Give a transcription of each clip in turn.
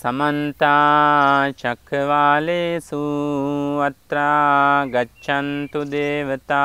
समन्ता चक्रवालेषु अत्र गच्छन्तु देवता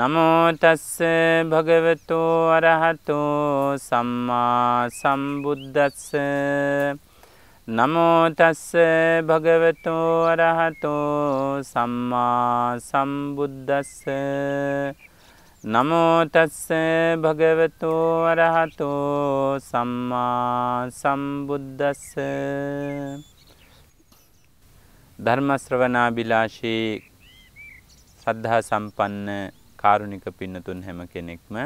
නමෝතස්ස භගවතු අරහතු සම්මා සම්බුද්ධස්ස නමෝතස්ස භගවතු අරහතු සම්මා සම්බුද්ධස්ස නමෝතස්ස භගවතු අරහතු සම්මා සම්බුද්ධස්ස ධර්මශ්‍රවනා බිලාශී සද්ධා සම්පන්න කාරුණික පින්නතුන් හැම කෙනෙක්ම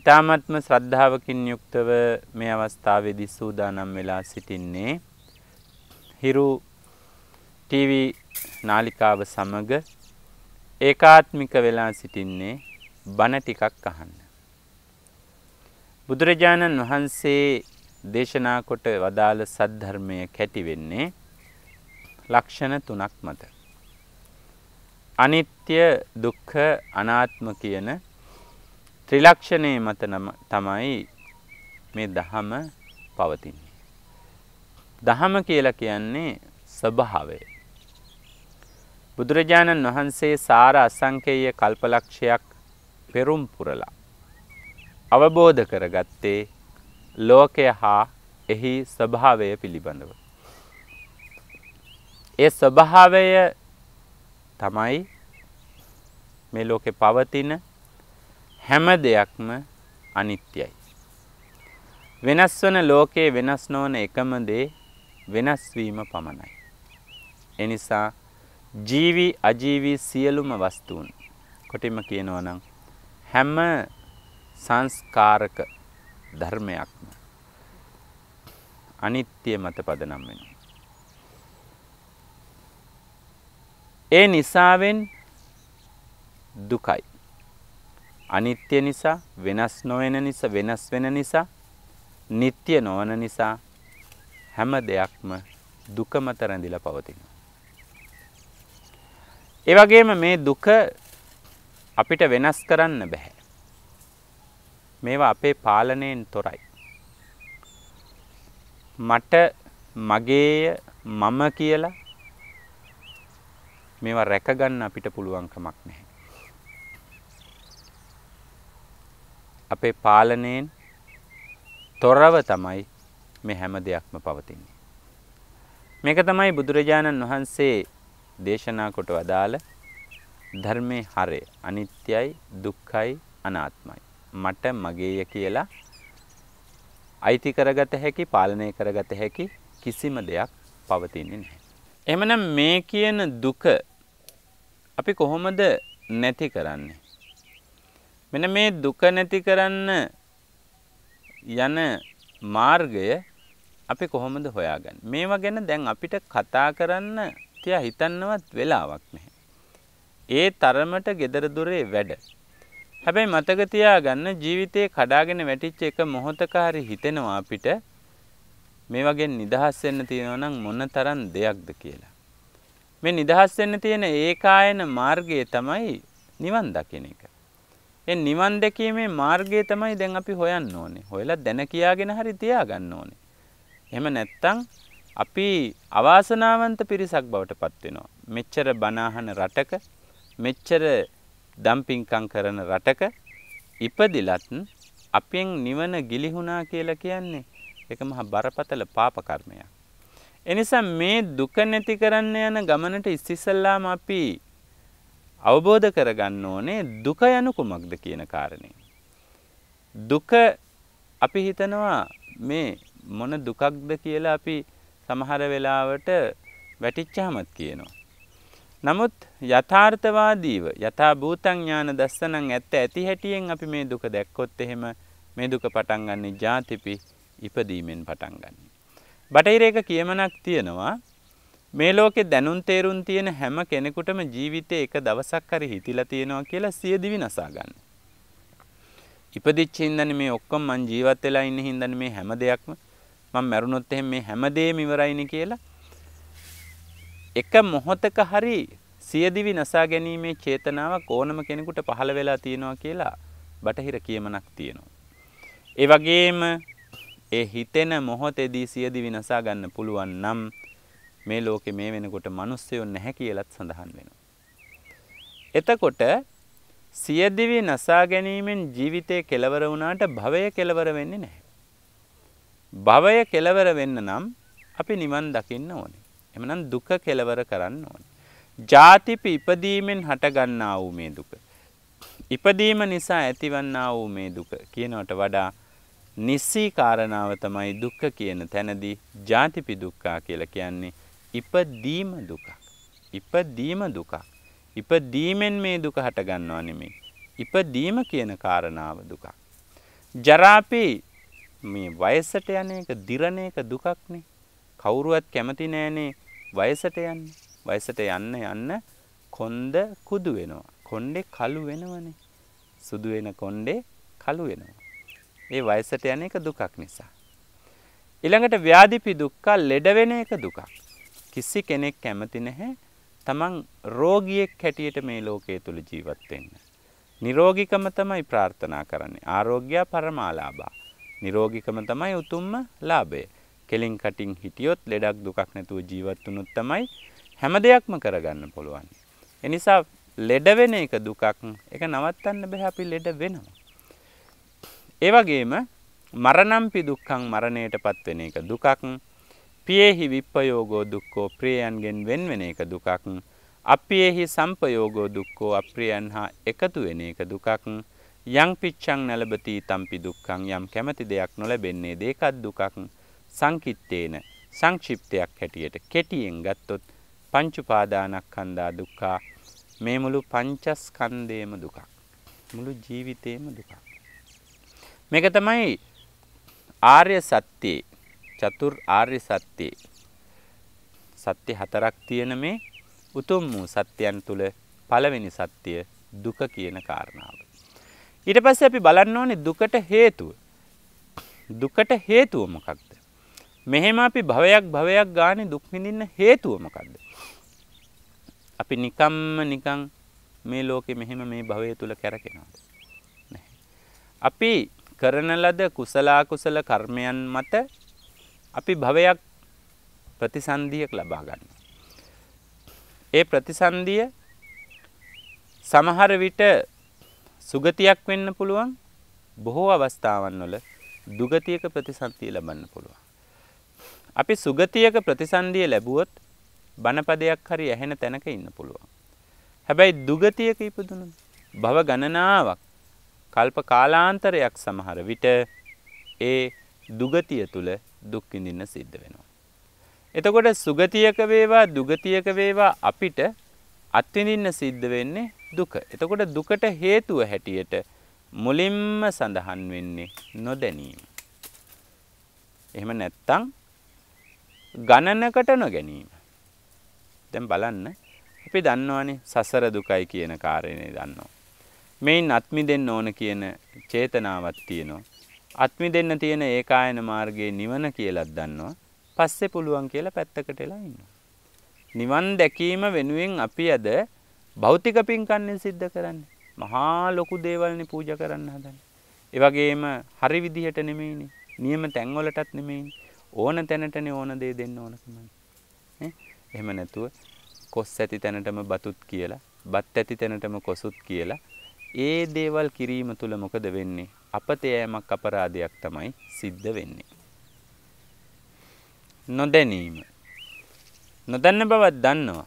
ඉතාමත්ම ශ්‍රද්ධාවකින් යුක්තව මේ අවස්ථාවේදී සූදානම් වෙලා සිටින්නේ හිරු ටීවී නාලිකාව සමග ඒකාත්මික වෙලා සිටින්නේ බණ ටිකක් අහන්න. බුදුරජාණන් වහන්සේ දේශනා කොට වදාළ සද්ධර්මය කැටි වෙන්නේ ලක්ෂණ තුනක් මත. අනිත්‍ය දුක්ඛ අනාත්ම කියන ත්‍රිලක්ෂණේ මත තමයි මේ දහම පවතින්නේ. දහම කියලා කියන්නේ ස්වභාවය. බුදුරජාණන් වහන්සේ සාර අසංකේය කල්පලක්ෂයක් පෙරුම් පුරලා අවබෝධ කරගත්තේ ලෝකය හා එහි ස්වභාවය පිළිබඳව. ඒ ස්වභාවය තමයි මේ ලෝකේ පවතින හැම දෙයක්ම අනිත්‍යයි. වෙනස් වන ලෝකයේ වෙනස් නොවන එකම දේ වෙනස් වීම පමණයි. ඒ නිසා ජීවි අජීවි සියලුම වස්තුන් කොටිම කියනවා නම් හැම සංස්කාරක ධර්මයක්ම අනිත්‍ය මත පදනම් වෙනවා. ඒ නිසාවෙන් දුකයි. අනිත්‍ය නිසා වෙනස් නොවෙන නිසා වෙනස් වෙන නිසා නිත්‍ය නොවන නිසා හැම දෙයක්ම දුකමත රැඳිලා පවතිනවා. ඒ වගේම මේ දුක අපිට වෙනස් කරන්න බෑ. මේවා අපේ පාලනයෙන් තොරයි. මට මගේය මම කියලා මේවා රැකගන්න අපිට පුළුවන්කමක් නැහැ. අපේ පාලනයෙන් තොරව තමයි මේ හැම දෙයක්ම පවතින්නේ. මේක තමයි බුදුරජාණන් වහන්සේ දේශනා කොට වදාළ ධර්මයේ හරය අනිත්‍යයි දුක්ඛයි අනාත්මයි මට මගේය කියලා අයිති කරගත හැකි පාලනය කරගත හැකි කිසිම දෙයක් පවතින්නේ නැහැ එහෙමනම් මේ කියන දුක අපි කොහොමද නැති කරන්නේ? මෙන්න මේ දුක නැති කරන්න යන මාර්ගය අපි කොහොමද හොයාගන්නේ? මේවා ගැන දැන් අපිට කතා කරන්න තියා හිතන්නවත් වෙලාවක් නැහැ. ඒ තරමට gedara dure වැඩ. හැබැයි මතක තියාගන්න ජීවිතේ කඩාගෙන වැටිච්ච එක මොහොතක හරි හිතෙනවා අපිට මේ වගේ නිදහස් වෙන්න තියෙනවා නම් මොන තරම් දෙයක්ද කියලා. මේ නිදහස් වෙන්න තියෙන ඒකායන මාර්ගය තමයි නිවන් දකින එක. ඒ නිවන් දැකීමේ මාර්ගය තමයි දැන් අපි හොයන්න ඕනේ. හොයලා දැන කියාගෙන හරි තියාගන්න ඕනේ. එහෙම නැත්තම් අපි අවාසනාවන්ත පිරිසක් බවට පත් වෙනවා. මෙච්චර බනාහන රටක මෙච්චර දම්පින්කම් කරන රටක ඉපදිලත් අපෙන් නිවන ගිලිහුණා කියලා කියන්නේ ඒක මහා බරපතල පාප කර්මයක්. එනිසා මේ දුක නැති කරන්න යන ගමනට ඉස්සිසල්ලාම අපි අවබෝධ කරගන්න ඕනේ දුක යනු කුමක්ද කියන කාරණය. දුක අපි හිතනවා මේ මොන දුකක්ද කියලා අපි සමහර වෙලාවට වැටිච්චාමත් කියනවා. නමුත් යථාර්ථවාදීව යථා භූතඥාන දස්සනං ඇත්ත ඇති හැටියෙන් අපි මේ දුක දැක්කොත් එහෙම මේ දුක පටන් ගන්නේ ජාතිපි ඉපදීමෙන් පටන් ගන්න. බටහිරේක කියමනක් තියෙනවා මේ ලෝකෙ දැනුන් තේරුම් තියෙන හැම කෙනෙකුටම ජීවිතය එක දවසක් හරි හිතිලා තියෙනවා කියලා සියදිවි නසා ගන්න. ඉපදිච්ච හින්දානේ මේ ඔක්කොම මං ජීවත් වෙලා ඉන්න හින්දානේ මේ හැම දෙයක්ම මං මැරුණොත් එහෙම මේ හැම දෙයක්ම ඉවරයිනේ කියලා එක මොහොතක හරි සියදිවි නසා ගැනීමේ චේතනාවක් ඕනම කෙනෙකුට පහළ වෙලා තියෙනවා කියලා බටහිර කියමනක් තියෙනවා. ඒ වගේම ඒ හිතෙන මොහොතේදී සියදි විනාශා ගන්න පුළුවන් නම් මේ ලෝකේ මේ වෙනකොට මිනිස්සුයෝ නැහැ කියලත් සඳහන් වෙනවා. එතකොට සියදිවි නසා ගැනීමෙන් ජීවිතය කෙලවර වුණාට භවය කෙලවර වෙන්නේ නැහැ. භවය කෙලවර වෙන්න නම් අපි නිවන් දකින්න ඕනේ. එමනම් දුක කෙලවර කරන්න ඕනේ. ජාතිපි ඉපදීමෙන් හටගන්නා වූ මේ දුක. ඉපදීම නිසා ඇතිවන්නා වූ මේ දුක කියනවට වඩා නිස්සී කාරණාව තමයි දුක්ඛ කියන තැනදී ජාතිපි දුක්ඛා කියලා කියන්නේ ඉපදීම දුකක්. ඉපදීම දුකක්. ඉපදීමෙන් මේ දුක හට ගන්නවා නෙමෙයි. ඉපදීම කියන කාරණාව දුකක්. ජරාපි මේ වයසට යන එක දිරණ එක දුකක්නේ. කවුරුවත් කැමති නෑනේ වයසට යන්න. වයසට යන්න යන්න කොන්ද කුදු වෙනවා. කොණ්ඩේ කළු වෙනවනේ. සුදු වෙන කොණ්ඩේ කළු වෙනවා. ඒ වයසට යන එක දුකක් නිසා. ඊළඟට ව්‍යාධිපි දුක්ඛ ලෙඩ වෙන එක දුකක්. කිසි කෙනෙක් කැමති නැහැ තමන් රෝගියෙක් හැටියට මේ ලෝකයේ තුල ජීවත් වෙන්න. නිරෝගිකම තමයි ප්‍රාර්ථනා කරන්නේ. ආරෝග්‍ය පරමාලාභා. නිරෝගිකම තමයි උතුම්ම ලාභය. කෙලින් කටින් හිටියොත් ලෙඩක් දුකක් නැතුව ජීවත් වුණොත් තමයි හැම දෙයක්ම කරගන්න පුළුවන්. එනිසා ලෙඩ වෙන එක දුකක්. ඒක නවත්තන්න බෑ අපි ලෙඩ වෙනවා. ඒ වගේම මරණම්පි දුක්ඛං මරණයට පත්වෙන එක දුකක්. පියෙහි විප්පයෝගෝ දුක්ඛෝ ප්‍රියයන්ගෙන් වෙන්වෙන එක දුකක්. අපියෙහි සම්පයෝගෝ දුක්ඛෝ අප්‍රියයන් හා එකතු වෙන එක දුකක්. යං පිච්ඡං නැලබති තම්පි දුක්ඛං යම් කැමැති දෙයක් නොලැබෙන්නේ ඒකත් දුකක්. සංකිට්ඨේන සංක්ෂිප්තයක් හැටියට කෙටියෙන් ගත්තොත් පංච උපාදානස්කන්ධා දුක්ඛා මේ මුළු පංචස්කන්ධේම දුකක්. මුළු ජීවිතේම දුකක්. මේක තමයි ආර්ය සත්‍යයේ චතුර් ආර්ය සත්‍යයේ සත්‍ය හතරක් තියෙන මේ උතුම් වූ සත්‍යයන් තුල පළවෙනි සත්‍ය දුක කියන කාරණාව. ඊට පස්සේ අපි බලන්න ඕනේ දුකට හේතුව. දුකට හේතුව මොකක්ද? මෙහෙම අපි භවයක් භවයක් ගානේ දුක් විඳින්න හේතුව මොකක්ද? අපි නිකම්ම නිකන් මේ ලෝකෙ මෙහෙම මේ භවය තුල කැරකෙනවද? නැහැ. අපි කරන ලද කුසලා කුසල කර්මයන් මත අපි භවයක් ප්‍රතිසන්දියක් ලබා ගන්න. ඒ ප්‍රතිසන්දිය සමහර විට සුගතියක් වෙන්න පුළුවන් බොහෝ අවස්ථාවන් වල දුගතියක ප්‍රතිසන්දිය ලබන්න පුළුවන්. අපි සුගතියක ප්‍රතිසන්දිය ලැබුවොත් බණපදයක් හරි ඇහෙන තැනක ඉන්න පුළුවන්. හැබැයි දුගතියක ඉපදුණු භව ගණනාවක් කල්ප කාලාන්තරයක් සමහර විට ඒ දුගතිය තුළ දුක් විඳින්න සිද්ධ වෙනවා. එතකොට සුගතියක වේවා දුගතියක වේවා අපිට අත්විඳින්න සිද්ධ වෙන්නේ දුක. එතකොට දුකට හේතුව හැටියට මුලින්ම සඳහන් වෙන්නේ නොදැනීම. එහෙම නැත්තම් ගණනකට නොගැනීම. දැන් බලන්න අපි දන්නවනේ සසර දුකයි කියන කාරණේ දන්නවා. මෙයින් අත්මිදෙන්න ඕන කියන චේතනාවක් තියෙනවා. අත්මිදෙන්න තියෙන ඒකායන මාර්ගයේ නිවන කියලාත් දන්නවා. පස්සේ පුළුවන් කියලා පැත්තකට එලා ඉන්නවා. නිවන් දැකීම වෙනුවෙන් අපි අද භෞතික පින්කම්ෙන් සිද්ධ කරන්නේ. මහා ලොකු දේවල්නේ පූජා කරන්න හදන්නේ. ඒ වගේම හරි විදිහට නෙමෙයිනේ. නියම තැන්වලටත් නෙමෙයිනේ. ඕන තැනටනේ ඕන දේ දෙන්න ඕනකමයි. ඈ එහෙම නැතුව කොස් ඇති තැනටම බතුත් කියලා, බත් ඇති තැනටම කොසුත් කියලා ඒ දේවල් කිරීම තුළ මොකද වෙන්නේ? අපතේෑමක් අපරාධයක් තමයි සිද්ධ වෙන්නේ. නොදැනීම. නොදන්න බවත් දන්නවා.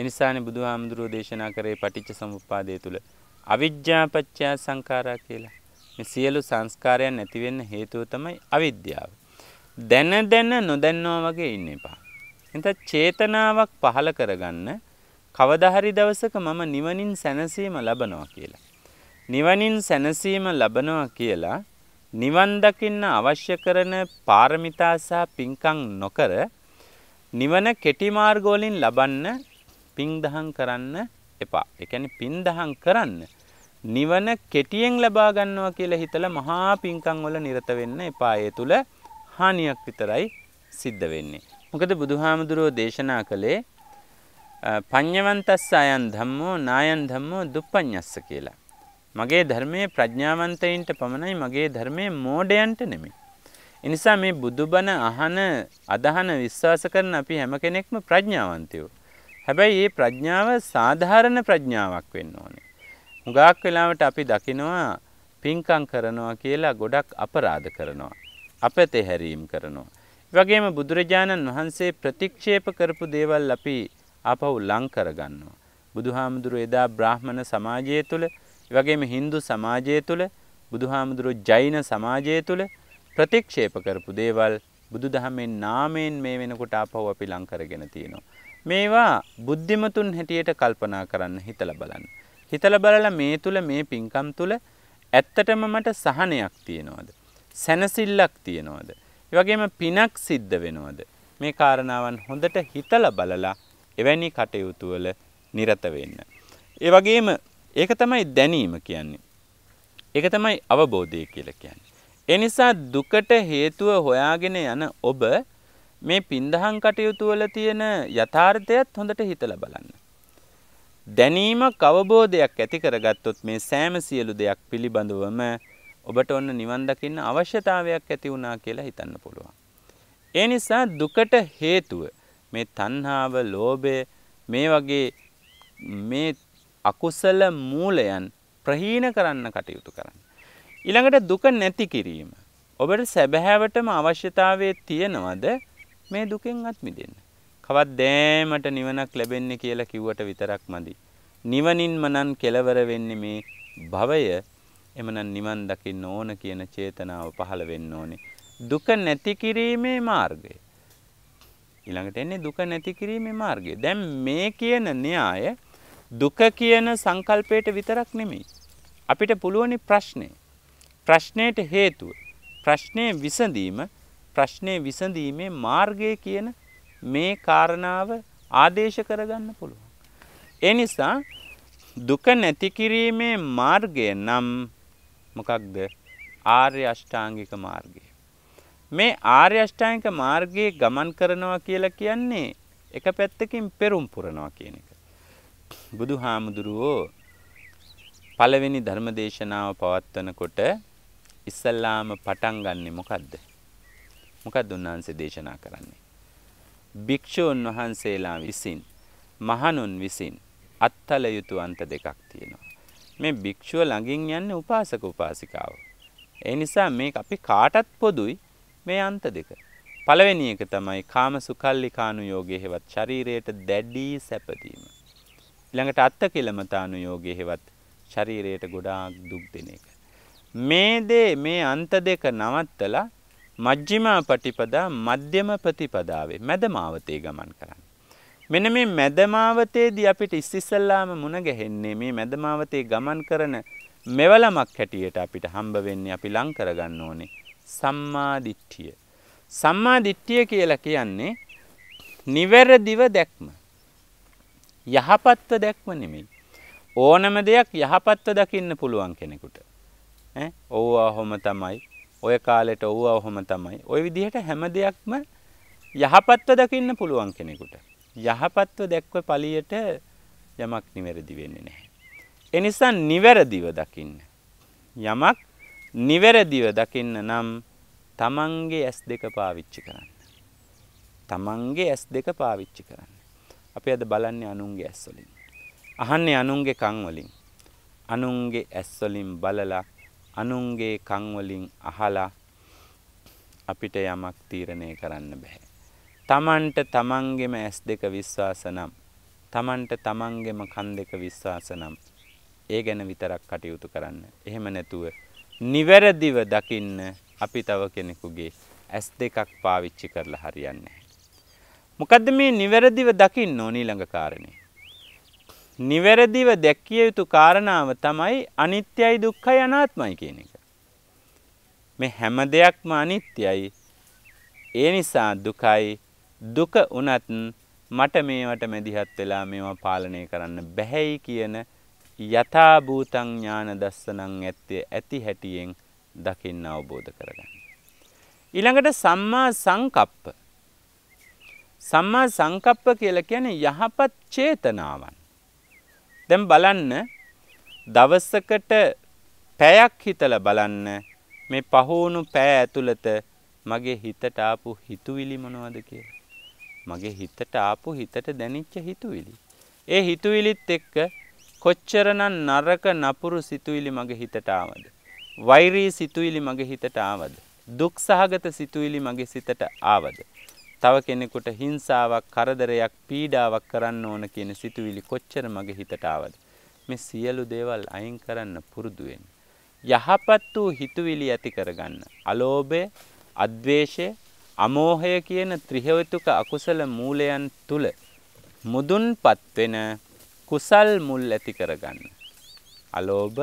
එනිසානේ බුදුහාමුදුරෝ දේශනා කරේ පටිච්ච සමුප්පාදය තුළ අවිජ්ජාපච්චා සංඛාරා කියලා. මේ සියලු සංස්කාරයන් නැති වෙන්න හේතුව තමයි අවිද්‍යාව. දැන දැන නොදන්නවා වගේ ඉන්න එපා. එතත් චේතනාවක් පහළ කරගන්න කවදාහරි දවසක මම නිවනින් සැනසීම ලබනවා කියලා. නිවනින් සැනසීම ලබනවා කියලා නිවන් දකින්න අවශ්‍ය කරන පාරමිතා සහ පින්කම් නොකර නිවන කෙටි මාර්ග වලින් ලබන්න පින් දහම් කරන්න එපා. ඒ කියන්නේ පින් දහම් කරන්න නිවන කෙටියෙන් ලබා ගන්නවා කියලා හිතලා මහා පින්කම් වල නිරත වෙන්න එපා. ඒ තුල හානියක් විතරයි සිද්ධ වෙන්නේ. මොකද බුදුහාමුදුරුවෝ දේශනා කළේ පඤ්ඤවන්තස්ස අයන් ධම්මෝ නායන් ධම්මෝ දුප්පඤ්ඤස්ස කියලා. මගේ ධර්මයේ ප්‍රඥාවන්තයින්ට පමණයි මගේ ධර්මයේ මෝඩයන්ට නෙමෙයි. එනිසා මේ බුදුබණ අහන අදහන විශ්වාස කරන අපි හැම කෙනෙක්ම ප්‍රඥාවන්තයෝ. හැබැයි මේ ප්‍රඥාව සාධාරණ ප්‍රඥාවක් වෙන්න ඕනේ. හුඟක් වෙලාවට අපි දකිනවා පින්කම් කරනවා කියලා ගොඩක් අපරාධ කරනවා. අපතේ හැරීම් කරනවා. ඒ වගේම බුදුරජාණන් වහන්සේ ප්‍රතික්ෂේප කරපු දේවල් අපි ආපහු ලං කරගන්නවා. බුදුහාමුදුරුව එදා බ්‍රාහ්මණ සමාජය තුළ වගේම හින්දු සමාජය තුළ බුදුහාමුදුරුව ජෛන සමාජය තුළ ප්‍රතික්ෂේප කරපු දේවල් බුදුදහමෙන් නාමයෙන් මේ වෙනකොට ආපහු අපි ලං කරගෙන තියෙනවා. මේවා බුද්ධිමතුන් හැටියට කල්පනා කරන්න හිතලා බලන්න. හිතලා බලලා මේ තුල මේ පින්කම් තුල ඇත්තටම මට සහනයක් තියනවාද? සැනසෙල්ලක් තියනවාද? ඒ වගේම පිනක් සිද්ධ වෙනවද? මේ කාරණාවන් හොඳට හිතලා බලලා එවැනි කටයුතු වල නිරත වෙන්න. ඒ වගේම ඒක තමයි දැනීම කියන්නේ. ඒක තමයි අවබෝධය කියලා කියන්නේ. ඒ නිසා දුකට හේතුව හොයාගෙන යන ඔබ මේ පින්දහම් කටයුතු වල තියෙන යථාර්ථයත් හොඳට හිතලා බලන්න. දැනීමක් අවබෝධයක් ඇති කරගත්තොත් මේ සෑම සියලු දෙයක් පිළිබඳවම ඔබට ඔන්න නිවන් දකින්න අවශ්‍යතාවයක් ඇති වුණා කියලා හිතන්න පුළුවන්. ඒ නිසා දුකට හේතුව මේ තණ්හාව, ලෝභය මේ වගේ මේ අකුසල මූලයන් ප්‍රහීන කරන්න කටයුතු කරන්න. ඊළඟට දුක නැති කිරීම. ඔබට සැබෑවටම අවශ්‍යතාවයේ තියනවද මේ දුකෙන් අත් මිදෙන්න. කවදෑමට නිවනක් ලැබෙන්නේ කියලා කිව්වට විතරක් මදි. නිවනින්ම නම් කෙලවර වෙන්නේ මේ භවය එමනම් නිවන් දකින්න ඕන කියන චේතනාව පහළ වෙන්න ඕනේ. දුක නැති කිරීමේ මාර්ගය. ඊළඟට එන්නේ දුක නැති කිරීමේ මාර්ගය. දැන් මේ කියන න්‍යාය දුක කියන සංකල්පයට විතරක් නෙමෙයි. අපිට පුළුවනි ප්‍රශ්නේ. ප්‍රශ්නයට හේතුව. ප්‍රශ්නේ විසඳීම ප්‍රශ්නේ විසඳීමේ මාර්ගය කියන මේ කාරණාව ආදේශ කරගන්න පුළුවන්. ඒ නිසා දුක නැති කිරීමේ මාර්ගය නම් මොකක්ද? ආර්ය අෂ්ටාංගික මාර්ගය. මේ ආර්ය අෂ්ටාංගික මාර්ගයේ ගමන් කරනවා කියලා කියන්නේ එක පැත්තකින් පෙරම් පුරනවා කියන එක. බුදුහාමුදුරුවෝ පළවෙනි ධර්මදේශනාව පවත්වනකොට ඉස්සල්ලාම පටන් ගන්නෙ මොකද්ද? මොකද්ද උන්වහන්සේ දේශනා කරන්නේ? භික්ෂුන් වහන්සේලා විසින් මහණුන් විසින් අත්තල යුතු අන්ත දෙකක් තියෙනවා. මේ භික්ෂුව ළඟින් යන්නේ උපාසක උපාසිකාව. ඒ නිසා මේක අපි කාටත් පොදුයි මේ අන්ත දෙක. පළවෙනි එක තමයි කාම සුකල්ලිකානු යෝගයේ හෙවත් ශරීරයට දැඩී සැපදීම. ඊළඟට අත්ත කිලමතානු යෝගයේ හෙවත් ශරීරයට ගොඩාක් දුක් දෙන එක. මේ දේ මේ අන්ත දෙක නවත්තලා මජ්ජිමා පටිපදා මධ්‍යම ප්‍රතිපදාවේ මැදමාවතේ ගමන් කරන්න. මෙන මේ මැදමාවතේදී අපිට ඉස්සිස්සල්ලාම මුණ ගැහෙන්නේ මේ මැදමාවතේ ගමන් කරන මෙවලමක් හැටියට අපිට හම්බ වෙන්නේ අපි ලං කරගන්න ඕනේ සම්මාදිට්ඨිය. සම්මාදිට්ඨිය කියලා කියන්නේ නිවැරදිව දැක්ම. යහපත්ව දැක්ම නෙමෙයි. ඕනම දෙයක් යහපත්ව දකින්න පුළුවන් කෙනෙකුට. ඔව්වා හොම තමයි ඔය කාලෙට ඔව්වා හොම තමයි ඔය විදිහට හැම දෙයක්ම යහපත්ව දකින්න පුළුවන් කෙනෙකුට. යහපත්ව දැක්ව පලියට යමක් නිවැරදි වෙන්නේ නැහැ. එනිසා නිවැරදිව දකින්න. යමක් නිවැරදිව දකින්න නම් තමන්ගේ ඇස් දෙක පාවිච්චි කරන්න. තමන්ගේ ඇස් දෙක පාවිච්චි කරන්න. අපි අද බලන්නේ අනුන්ගේ ඇස්වලින්. අහන්නේ අනුන්ගේ කංවලින්. අනුන්ගේ ඇස්වලින් බලලා අනුන්ගේ කංවලින් අහලා අපිට යමක් තීරණය කරන්න බැහැ. තමන්ට තමන්ගෙම ඇස් දෙක විශ්වාස නම් තමන්ට තමන්ගෙම කන් දෙක විශ්වාස නම් ඒ ගැන විතරක් කටයුතු කරන්න. එහෙම නැතුව නිවැරදිව දකින්න අපි තව කෙනෙකුගේ ඇස් දෙකක් පාවිච්චි කරලා හරියන්නේ. මොකද්ද මේ නිවැරදිව දකින්න ඕන ඊළඟ කාරණේ. නිවැරදිව දැක්කිය යුතු කාරණාව තමයි අනිත්‍යයි දුක්ඛයි අනාත්මයි කියන එක. මේ හැම දෙයක්ම අනිත්‍යයි. ඒ නිසා දුකයි දුක වුණත් මට මේවට මැදිහත් වෙලා මේවා පාලනය කරන්න බැහැයි කියන යථා භූතං ඥාන දස්සනං ඇත්තේ ඇති හැටියෙන් දකින්න අවබෝධ කරගන්න. ඊළඟට සම්මා සංකප්ප සම්මා සංකප්ප කියලා කියන්නේ යහපත් චේතනාවන්. දැන් බලන්න දවසකට පැයක් හිතලා බලන්න මේ පහෝණු පෑ ඇතුළත මගේ හිතට ආපු හිතුවිලි මොනවද කියලා. මගේ හිතට ආපු හිතට දැනෙච්ච හිතුවිලි. ඒ හිතුවිලිත් එක්ක කොච්චරනම් නරක නපුරු සිතුවිලි මගේ හිතට ආවද. වෛරී සිතුවිලි මගේ හිතට ආවද. දුක් සහගත සිතුවිලි මගේ සිතට ආවද. තව කෙනෙකුට හිංසාවක් කරදරයක් පීඩාවක් කරන්න ඕන කියන සිතුවිලි කොච්චර මගේ හිතට ආවද. මේ සියලු දේවල් අයින් කරන්න පුරුදුවෙන්. යහපත් වූ හිතුවිලි ඇති කරගන්න. අලෝභය අද්වේශය අමෝහය කියන ත්‍රිහවතුක අකුසල මූලයන් තුළ මුදුන් පත්වෙන කුසල් මුල් ඇති කරගන්න. අලෝභ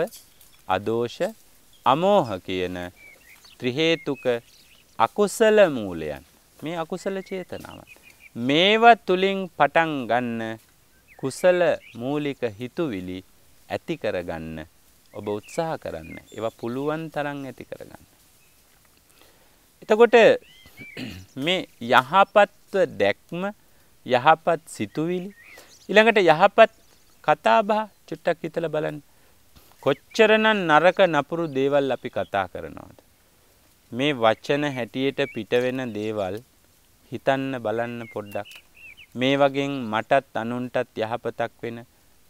අදෝෂ අමෝහ කියන ත්‍රිහේතුක අකුසල මූලයන් මේ අකුසල චේතනාවත්. මේවා තුළින් පටන් ගන්න කුසල මූලික හිතුවිලි ඇති කරගන්න ඔබ උත්සාහ කරන්න ඒව පුළුවන් තරම් ඇති කරගන්න. එතකොට මේ යහපත්ව දැක්ම යහපත් සිතුවිලි ඊළඟට යහපත් කතාබා චුට්ටක් හිතල බලන් කොච්චරනම් නරක නපුරු දේවල් අපි කතා කරනවාද. මේ වච්චන හැටියට පිටවෙන දේවල් හිතන්න බලන්න පොඩ්ඩක්. මේ වගෙන් මටත් අනුන්ටත් යහපතක් වෙන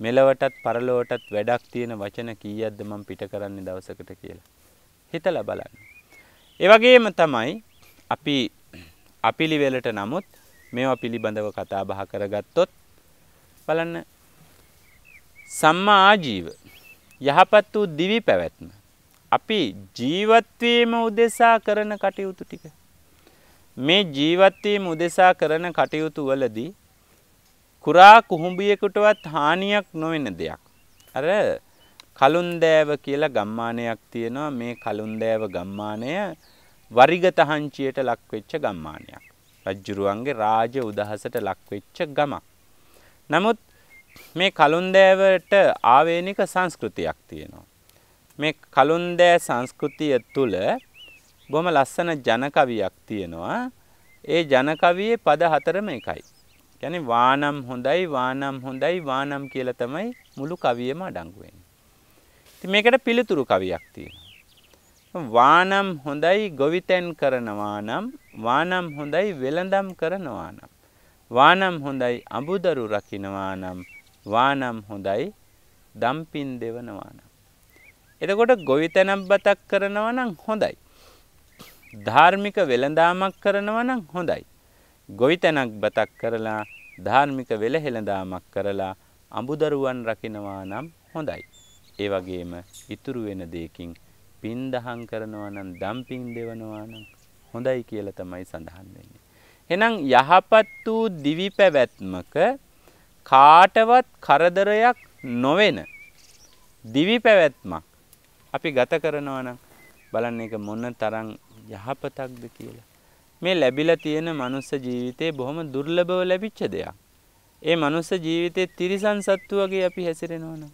මෙලවටත් පරලෝටත් වැඩක් තියෙන වචන කීයද්ද මම පිට කරන්නේ දවසකට කියලා. හිතලා බලන්න. ඒ වගේම තමයි අපි අපිලිවෙලට නමුත් මේවා පිළිබඳව කතා බහ කරගත්තොත් බලන්න සම්මා ආජීව යහපත් වූ දිවි පැවැත්ම අපි ජීවත්වීම උදෙසා කරන කටයුතු ටික මේ ජීවත්වීම උදෙසා කරන කටයුතු වලදී කුරා කුහුඹියකුටවත් හානියක් නොවෙන දෙයක් අර කලුන්දෑව කියලා ගම්මානයක් තියෙනවා මේ කලුන්දෑව ගම්මානය වරිගතහංචියට ලක්වෙච්ච ගම්මානයක් රජ්ජුරුවන්ගේ රාජ උදහසට ලක්වෙච්ච ගමක් නමුත් මේ කලුන්දෑවට ආවේනික සංස්කෘතියක් තියෙනවා. මේ කලුන්දෑ සංස්කෘතිය තුළ බොහොම ලස්සන ජනකවියක් තියෙනවා. ඒ ජනකවියේ පද හතරම එකයි. කියන්නේ වානම් හොඳයි වානම් හොඳයි වානම් කියලා තමයි මුළු කවියම අඩංගු වෙන්නේ. ඉතින් මේකට පිළිතුරු කවියක් තියෙනවා. වානම් හොඳයි ගොවිතැන් කරනවා නම් වානම් හොඳයි වෙළඳම් කරනවා නම් වානම් හොඳයි අඹුදරු රකින්නවා නම් වානම් හොඳයි දම්පින් දෙවනවානම්. එතකොට ගොවිතැනබ්බතක් කරනවනම් හොඳයි. ධාර්මික වෙළඳාමක් කරනවනම් හොඳයි. ගොවිතැනක් බතක් කරලා ධාර්මික වෙළහෙළඳාමක් කරලා අඹුදරුවන් රකිනවා නම් හොඳයි. ඒ වගේම ඉතුරු වෙන දෙයකින් පින් දහම් කරනවා නම් දම් පින් දෙවනවා නම් හොඳයි කියලා තමයි සඳහන් වෙන්නේ. එහෙනම් යහපත් වූ දිවි පැවැත්මක කාටවත් කරදරයක් නොවෙන දිවි පැවැත්මක් අපි ගත කරනවා නම් බලන්න එක මොන තරම් යහපතක්ද කියලා. මේ ලැබිලා තියෙන මනුස්ස ජීවිතේ බොහොම දුර්ලභව ලැබිච්ච දෙයක්. ඒ මනුස්ස ජීවිතේ තිරිසන් සත්තු වගේ අපි හැසිරෙනවනම්.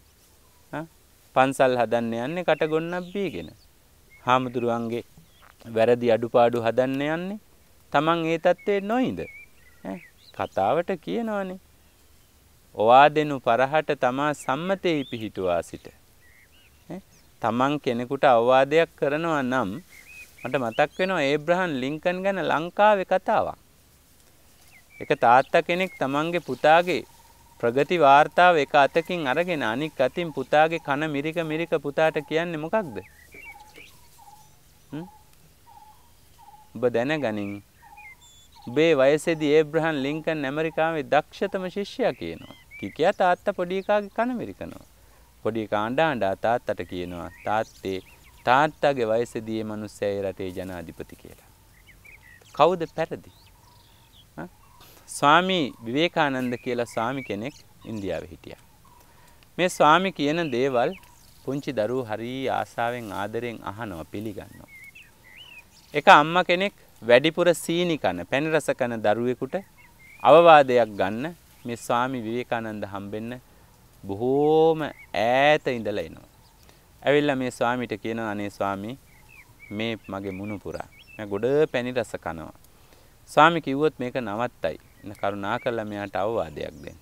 පන්සල් හදන්න යන්නේ කටගොන්නක් බීගෙන. හාමුදුරුවන්ගේ වැරදි අඩුපාඩු හදන්න යන්නේ. Taman ඒ தත්ත්වේ නොයිද? කතාවට කියනවනේ ඔවා දෙනු පරහට තමා සම්මතයෙහි පිහිටුවා සිට. තමන් කෙනෙකුට අවවාදයක් කරනවා නම් මට මතක් වෙනවා ඒබ්‍රහන් ලින්කන් ගැන ලංකාවේ කතාවක්. එක තාත්තා කෙනෙක් තමන්ගේ පුතාගේ ප්‍රගති වාර්තාව එක අතකින් අරගෙන අනික් අතින් පුතාගේ කන මිරික මිරික පුතාට කියන්නේ මොකක්ද? ඔබ දැනගනින් ඔබේ වයසේදී ඒබ්‍රහන් ලින්කන් ඇමරිකාවේ දක්ෂතම ශිෂ්‍යයා කියනවා. කිකියා තාත්තා පොඩි එකාගේ කන මිරිකනවා. පොඩි එකා අඬ අඬා තාත්තට කියනවා තාත්තේ තාත්තගේ වයසදී මේ මිනිස්සයා රටේ ජනාධිපති කියලා. කවුද පැරදි? ස්වාමි විවේකානන්ද කියලා ස්වාමි කෙනෙක් ඉන්දියාවේ හිටියා. මේ ස්වාමි කියන දේවල් පුංචි දරුවෝ හරි ආසාවෙන් ආදරෙන් අහනවා පිළිගන්නවා. එක අම්මා කෙනෙක් වැඩිපුර සීනි කන පැණි රස කන දරුවෙකුට අවවාදයක් ගන්න මේ ස්වාමි විවේකානන්ද හම්බෙන්න බොහෝම ඈත ඉඳලා එනවා. ඇවිල්ලා මේ ස්වාමිට කියනවා අනේ ස්වාමි මේ මගේ මුණුපුරා. මම ගොඩ පැණි රස කනවා. ස්වාමි කිව්වොත් මේක නවත්තයි. කරුණා කරලා මෙයාට අවවාදයක් දෙන්න.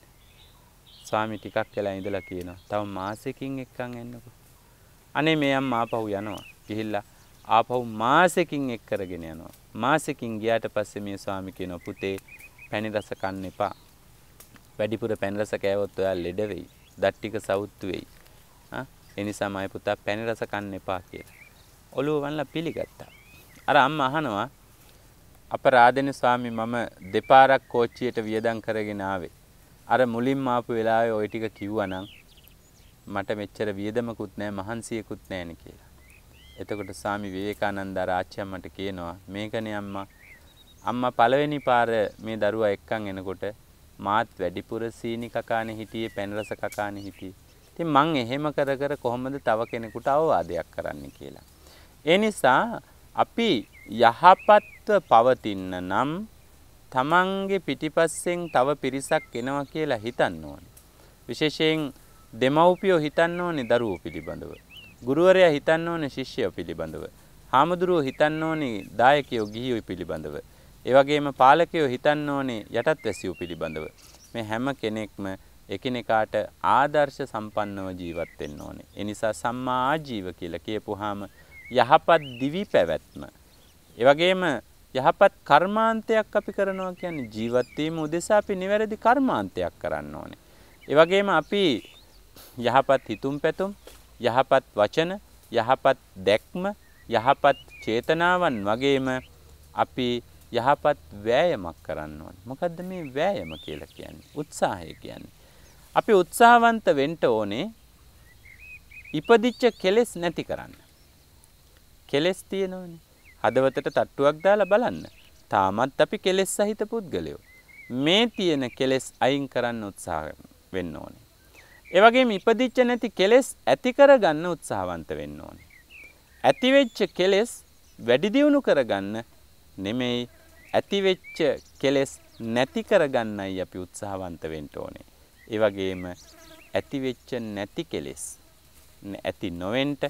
ස්වාමි ටිකක් වෙලා ඉඳලා කියනවා තව මාසෙකින් එක්කන් එන්නකෝ. අනේ මෙයන් මාපහු යනවා. ගිහිල්ලා ආපහු මාසෙකින් එක් කරගෙන යනවා. මාසෙකින් ගියාට පස්සේ මේ ස්වාමි කියනවා පුතේ පැණි රස කන්න එපා. වැඩිපුර පැණ රස කෑවොත් ඔයා ලෙඩ වෙයි. දත් ටික සවුත්තු වෙයි. ආ ඒ නිසා මගේ පුතා පැණ රස කන්න එපා කියලා. ඔළුව වන්ලා පිළිගත්තා. අර අම්මා අහනවා අපරාධන ස්වාමි මම දෙපාරක් කෝච්චියට වියදම් කරගෙන ආවේ. අර මුලින්ම ආපු වෙලාවේ ওই ටික කිව්වනම් මට මෙච්චර වියදමකුත් නැහැ මහන්සියකුත් නැහැනේ කියලා. එතකොට සාමි විවේකානන්ද ආච්චියා මට කියනවා මේකනේ අම්මා අම්මා පළවෙනි පාර මේ දරුවා එක්කන් එනකොට මාත් වැඩිපුර සීනි කකානේ හිටියේ පැනරස කකානේ හිටියේ. ඉතින් මං එහෙම කර කර කොහොමද තව කෙනෙකුට අවවාදයක් කරන්න කියලා. ඒ නිසා අපි යහපත්ව පවතින්න නම් තමන්ගේ පිටිපස්සෙන් තව පිරිසක් එනවා කියලා හිතන්න ඕනේ. විශේෂයෙන් දෙමව්පියෝ හිතන්න ඕනේ දරුවෝ පිළිබඳව. ගුරුවරයා හිතන්න ඕනේ ශිෂ්‍යය පිළිබඳව. හාමුදුරුවෝ හිතන්න ඕනේ දායකයෝ ගිහියෝ පිළිබඳව. ඒ වගේම පාලකයෝ හිතන්න ඕනේ යටත් වැසියෝ පිළිබඳව. මේ හැම කෙනෙක්ම එකිනෙකාට ආදර්ශ සම්පන්නව ජීවත් වෙන්න ඕනේ. ඒ නිසා සම්මා ආජීව කියලා කියපුවාම යහපත් දිවි පැවැත්ම. ඒ වගේම යහපත් කර්මාන්තයක් අපි කරනවා කියන්නේ ජීවත් වීම උදෙසා අපි නිවැරදි කර්මාන්තයක් කරන්න ඕනේ. ඒ වගේම අපි යහපත් හිතුම් පැතුම්, යහපත් වචන, යහපත් දැක්ම, යහපත් චේතනාවන් වගේම අපි යහපත් වෑයමක් කරන්න ඕන. මොකද්ද මේ වෑයම කියලා කියන්නේ? උත්සාහය කියන්නේ. අපි උත්සාහවන්ත වෙන්න ඕනේ ඉපදිච්ච කෙලෙස් නැති කරන්න. කෙලෙස් තියෙනවනේ. හදවතට තට්ටුවක් දාලා බලන්න. තාමත් අපි කෙලෙස් සහිත පුද්ගලයෝ. මේ තියෙන කෙලෙස් අයින් කරන්න උත්සාහ වෙන්න ඕනේ. ඒ වගේම ඉපදිච්ච නැති කෙලෙස් ඇති කරගන්න උත්සාහවන්ත වෙන්න ඕනේ. ඇතිවෙච්ච කෙලෙස් වැඩි දියුණු කරගන්න නෙමෙයි ඇතිවෙච්ච කෙලෙස් නැති කරගන්නයි අපි උත්සාහවන්ත වෙන්න ඕනේ. ඒ වගේම ඇතිවෙච්ච නැති කෙලෙස් ඇති නොවෙන්ට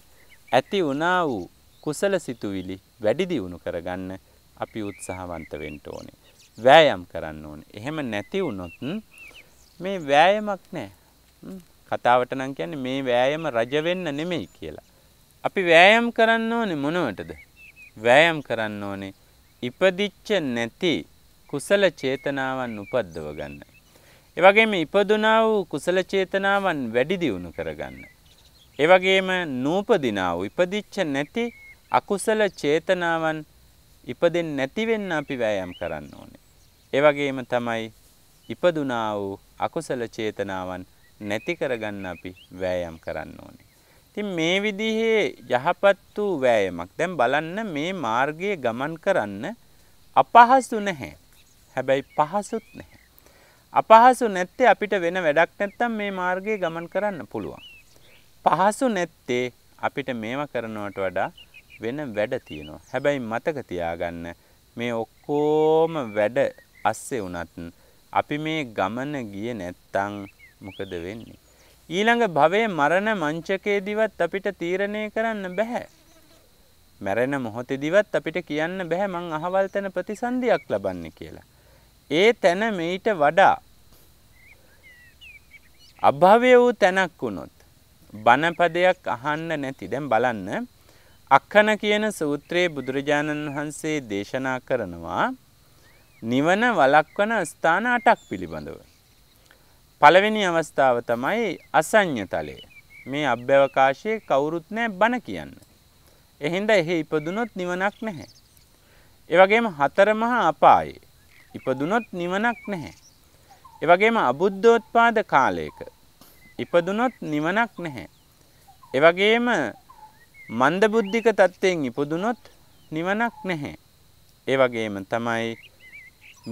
ඇති වුණා වූ කුසල සිතුවිලි වැඩි දියුණු කරගන්න අපි උත්සාහවන්ත වෙන්න ඕනේ. වෑයම් කරන්න ඕනේ. එහෙම නැති වුණොත් මේ වෑයමක් නැහැ. කතාවට නම් කියන්නේ මේ වෑයම රජ වෙන්න නෙමෙයි කියලා. අපි වෑයම් කරන්න ඕනේ මොනවටද? වෑයම් කරන්න ඕනේ ඉපදිච්ච නැති කුසල චේතනාවන් උපද්දව ගන්න. එවගේම ඉපදුනා වූ කුසල චේතනාවන් වැඩි දියුණු කරගන්න. එවගේම නූපදිනා වූ ඉපදිච්ච නැති අකුසල චේතනාවන් ඉපදෙන් නැතිවෙන්න අපි වෑයම් කරන්න ඕනේ. එවගේම තමයි ඉපදුනා වූ අකුසල චේතනාවන් නැති කරගන්න අපි වෑයම් කරන්න ඕනේ. ඉතින් මේ විදිහේ යහපත් වූ වෑයමක්. දැන් බලන්න මේ මාර්ගයේ ගමන් කරන්න අපහසු නැහැ. හැබැයි පහසුත් නැහැ. අපහසු නැත්තේ අපිට වෙන වැඩක් නැත්තම් මේ මාර්ගයේ ගමන් කරන්න පුළුවන්. පහසු නැත්තේ අපිට මේවා කරනවට වඩා වෙන වැඩ තියෙනවා. හැබැයි මතක තියාගන්න මේ ඔක්කොම වැඩ අස්සේ වුණත් අපි මේ ගමන ගියේ නැත්තම් මොකද වෙන්නේ? ඊළඟ භවයේ මරණ මංචකයේදිවත් අපිට තීරණය කරන්න බැහැ. මැරෙන මොහොතේදිවත් අපිට කියන්න බැහැ මං අහවල් තැන ප්‍රතිසන්දියක් ලබන්නේ කියලා. ඒ තැන මෙයිට වඩා අභව්‍ය වූ තැනක් වුණොත් බණපදයක් අහන්න නැති දැන් බලන්න අක්කන කියන සූත්‍රයේ බුදුරජාණන් වහන්සේ දේශනා කරනවා නිවන වළක්වන ස්ථාන අටක් පිළිබඳව. පළවෙනි අවස්ථාව තමයි අසඤ්ඤ තලය. මේ අභ්‍යවකාශයේ කවුරුත් නැහැ බන කියන්න. එහෙඳ එහි ඉපදුනොත් නිවනක් නැහැ. ඒ වගේම හතර මහා අපායේ ඉපදුනොත් නිවනක් නැහැ. ඒ වගේම අබුද්ධෝත්පාද කාලයක ඉපදුනොත් නිවනක් නැහැ. ඒ වගේම මන්දබුද්ධික තත්ත්වයෙන් ඉපදුනොත් නිවනක් නැහැ. ඒ වගේම තමයි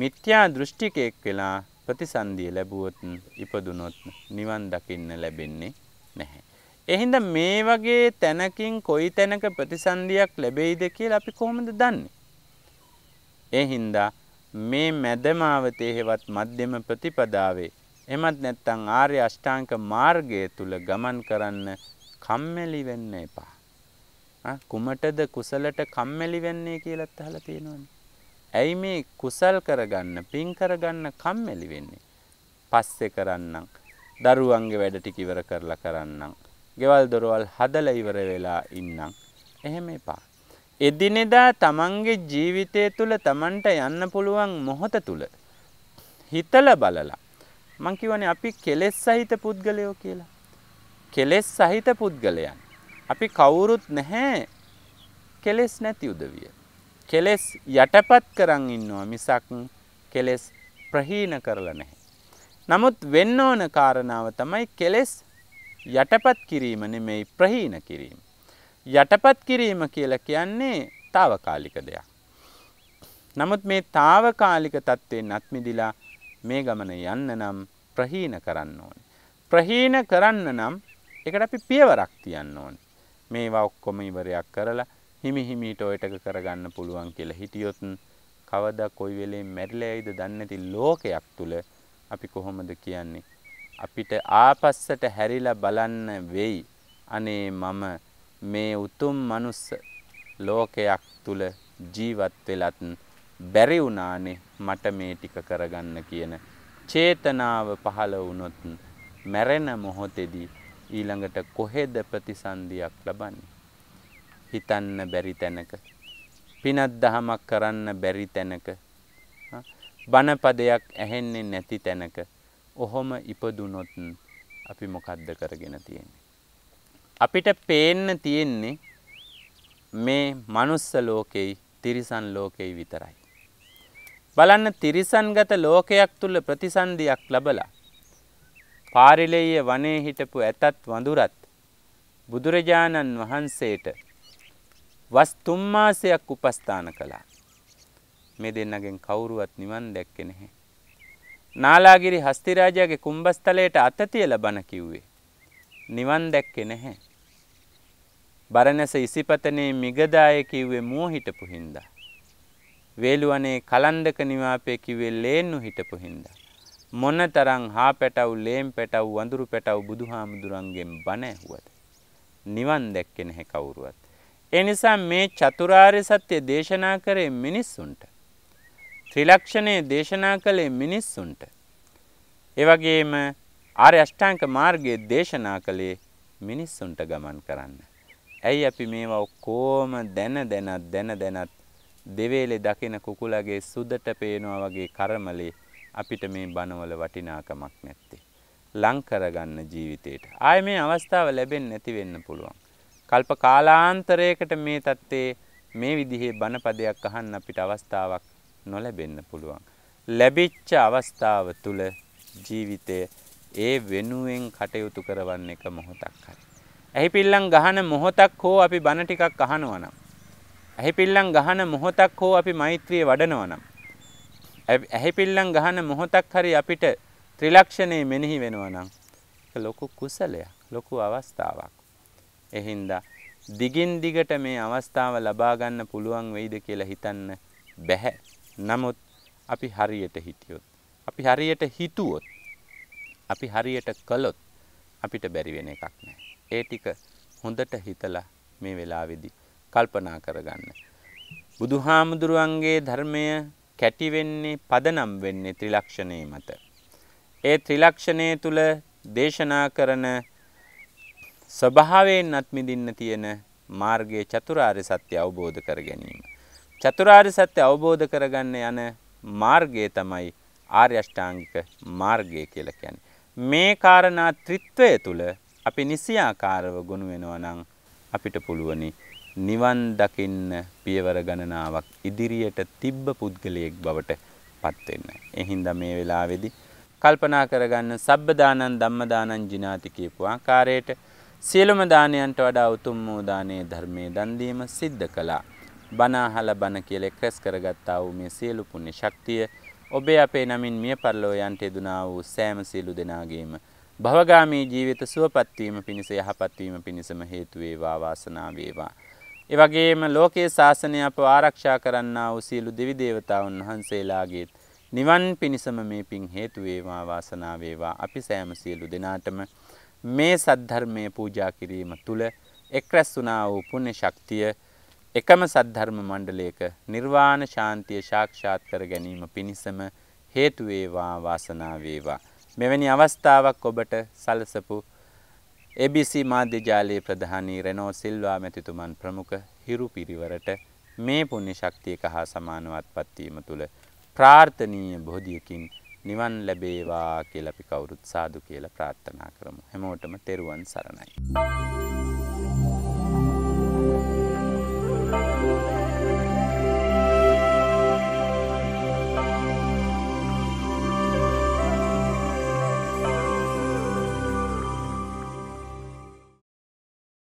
මිත්‍යා දෘෂ්ටිකයෙක් වෙලා ප්‍රතිසන්දිය ලැබුවොත් ඉපදුනොත් නිවන් දකින්න ලැබෙන්නේ නැහැ. එහින්ද මේ වගේ තැනකින් කොයි තැනක ප්‍රතිසන්දියක් ලැබෙයිද කියලා අපි කොහොමද දන්නේ? එහින්දා මේ මැදමාවතේ හෙවත් මධ්‍යම ප්‍රතිපදාවේ එමත් නැත්නම් ආර්ය අෂ්ටාංග මාර්ගය තුල ගමන් කරන්න කම්මැලි වෙන්න එපා. කුමටද කුසලට කම්මැලි වෙන්නේ කියලත් අහලා තියෙනවනේ. ඇයි මේ කුසල් කරගන්න පින් කරගන්න කම්මැලි වෙන්නේ. පස්සේ කරන්නම්. දරුවන්ගේ වැඩ ටික ඉවර කරලා කරන්නම්. ගෙවල් දොරවල් හදලා ඉවර වෙලා ඉන්නම්. එහෙම එපා. එදිනෙදා තමන්ගේ ජීවිතය තුළ තමන්ට යන්න පුළුවන් මොහොත තුළ හිතල බලලා මං කියවනේ අපි කෙලෙස් සහිත පුද්ගලයෝ කියලා. කෙලෙස් සහිත පුද්ගලයන්. අපි කවුරුත් නැහැ කෙලෙස් නැති උදවිය. කෙලෙස් යටපත් කරන් ඉන්නවා මිසක් කෙලෙස් ප්‍රහීන කරලා නැහැ. නමුත් වෙන්න ඕන කාරණාව තමයි කෙලෙස් යටපත් කිරීම නෙමෙයි ප්‍රහීන කිරීම. යටපත් කිරීම කියලා කියන්නේ తాවකාලික දෙයක්. නමුත් මේ తాවකාලික தත්වෙන් අත්මිදිලා මේ ගමන යන්න නම් ප්‍රහීන කරන්න ඕනේ. ප්‍රහීන කරන්න නම් ඒකට අපි පියවරක් තියන්න ඕනේ. මේවා ඔක්කොම ඉවරයක් කරලා හිමි හිමීට ඔය ටික කරගන්න පුළුවන් කියලා හිටියොත් කවදා කොයි වෙලේ මැරිලා ඇයිද දන්නේ නැති ලෝකයක් තුල අපි කොහොමද කියන්නේ අපිට ආපස්සට හැරිලා බලන්න වෙයි අනේ මම මේ උතුම් මනුස්ස ලෝකයක් තුල ජීවත් වෙලත් බැරි වුණානේ මට මේ ටික කරගන්න කියන චේතනාව පහළ වුණොත් මැරෙන මොහොතේදී ඊළඟට කොහෙද ප්‍රතිසන්දියක් ලබන්නේ හිතන්න බැරි තැනක පිනත් දහමක් කරන්න බැරි තැනක බණපදයක් ඇහෙන්නේ නැති තැනක ඔහොම ඉපදුනොත් අපි මොකද්ද කරගෙන තියෙන්නේ අපිට පේන්න තියෙන්නේ මේ මනුස්ස ලෝකෙයි තිරිසන් ලෝකෙයි විතරයි බලන්න තිරිසන්ගත ලෝකයක් තුල ප්‍රතිසන්දියක් ලැබලා පාරිලෙය වනයේ හිටපු ඇතත් වඳුරත් බුදුරජාණන් වහන්සේට වස් තුම්මාසයක් උපස්ථාන කළා. මේ දෙන්නගෙන් කවුරුවත් නිවන් දැක්කෙ නැහැ. නාලාගිරි හස්තිරාජයාගේ කුම්බස්තලයට අතතියල බණ කිව්වේ. නිවන් දැක්කෙ නැහැ. බරණැස ඉසිපතනේ මිගදාය කිව්වේ මුව හිටපු හින්දා. වේලුවනේ කලන්දක නිවාපය කිව්වේ ලේන්නු හිටපු හින්දා. මොන තරං හා පැටව් ලේම් පැටව් වඳුරු පැටව් බුදුහාමුදුරන්ගෙන් බණ ඇහුවද. නිවන් දැක්කෙ නැහැ කවුරුවත්. එනිසා මේ චතුරාර්ය සත්‍යය දේශනා කරේ මිනිස්සුන්ට. ත්‍රිලක්ෂණය දේශනා කළේ මිනිස්සුන්ට. එවගේම ආර් අෂ්ඨාංක මාර්ගයේ දේශනා කළේ මිනිස්සුන්ට ගමන් කරන්න. ඇයි අපි මේවා ඔක්කෝම දැන දැනත් දැන දැනත් දෙවේලේ දකින කුකුලගේ සුදට පේනවා වගේ කරමලේ අපිට මේ බණවල වටිනාකමක් නැත්තේ. ලංකරගන්න ජීවිතයට. ආය මේ අවස්ථාව ලැබෙන් නැතිවෙන්න පුළුවන්. කල්ප කාලාන්තරයකට මේ தත්තේ මේ විදිහේ බණපදයක් අහන්න අපිට අවස්ථාවක් නොලැබෙන්න පුළුවන්. ලැබිච්ච අවස්ථාව තුල ජීවිතය ඒ වෙනුවෙන් කටයුතු කරවන්න එක මොහොතක් හරි. ඇහිපිල්ලම් ගහන මොහොතක් හෝ අපි බණ ටිකක් අහනවා නම් ඇහිපිල්ලම් ගහන මොහොතක් හෝ අපි මෛත්‍රිය වඩනවා නම් ඇහිපිල්ලම් ගහන මොහොතක් හරි අපිට ත්‍රිලක්ෂණේ මෙනෙහි වෙනවා නම් ලොකු කුසලයක් ලොකු අවස්ථාවක් එහින්දා දිගින් දිගට මේ අවස්ථාව ලබා ගන්න පුළුවන් වෙයිද කියලා හිතන්න බැහැ. නමුත් අපි හරියට හිටියොත්, අපි හරියට හිතුවොත්, අපි හරියට කළොත් අපිට බැරි වෙන එකක් නෑ. ඒ ටික හොඳට හිතලා මේ වෙලාවේදී කල්පනා කරගන්න. බුදුහාමුදුරුවන්ගේ ධර්මය කැටි වෙන්නේ පදනම් වෙන්නේ ත්‍රිලක්ෂණේ මත. ඒ ත්‍රිලක්ෂණය තුල දේශනා කරන ස්වභාවයෙන් අත්මිදින්න තියෙන මාර්ගයේ චතුරාර්ය සත්‍ය අවබෝධ කර ගැනීම. චතුරාර්ය සත්‍ය අවබෝධ කරගන්න යන මාර්ගය තමයි ආර්ය අෂ්ටාංගික මාර්ගය කියලා කියන්නේ. මේ කාරණා ත්‍රිත්වය තුළ අපි නිසියාකාරව ගොනු වෙනවා නම් අපිට පුළුවනි නිවන් දකින්න පියවර ගණනාවක් ඉදිරියට තිබ්බ පුද්ගලයෙක් බවට පත් වෙන්න. එහින්දා මේ වෙලාවේදී කල්පනා කරගන්න සබ්බදානං ධම්මදානං ජිනාති කියපු ආකාරයට සියලුම දානයන්ට වඩා උතුම් වූ දානයේ ධර්මයේ දන් දීම සිද්ධ කළා. බණ අහලා බණ කියලා එක්රැස් කරගත්තා වූ මේ සියලු පුණ්‍ය ශක්තිය ඔබේ අපේ නමින් මිය පරලෝ යන්ට යදුනා වූ සෑම සියලු දෙනාගේම භවගාමී ජීවිත සුවපත් වීම පිණිස යහපත් වීම පිණිසම හේතු වේවා වාසනාව වේවා. ඒ වගේම ලෝකේ ශාසනය අප ආරක්ෂා කරන්නා වූ සියලු දෙවි දේවතාවුන් වහන්සේලාගේ නිවන් පිණිසම මේ පින් හේතු වේවා වාසනාව වේවා. අපි සෑම සියලු දෙනාටම මේ සද්ධර්මය පූජා කිරීම තුළ එක්රැස් වුණා වූ පුණ්‍ය ශක්තිය එකම සද්ධර්ම මණ්ඩලයක නිර්වාණ ශාන්තිය සාක්ෂාත් කර ගැනීම පිණිසම හේතු වේවා වාසනාව වේවා. මෙවැනි අවස්ථාවක් ඔබට සලසපු ABC මාධ්‍ය ජාලයේ ප්‍රධානී රෙනෝ සිල්වා මැතිතුමන් ප්‍රමුඛ හිරු පිරිවරට මේ පුණ්‍ය ශක්තියක හා සමානවත්පත් වීම තුළ ප්‍රාර්ථනීය බෝධියකින් නිවන් ලැබේවා කියලා අපි කවුරුත් සාදු කියලා ප්‍රාර්ථනා කරමු. හැමෝටම තෙරුවන් සරණයි. Thank you.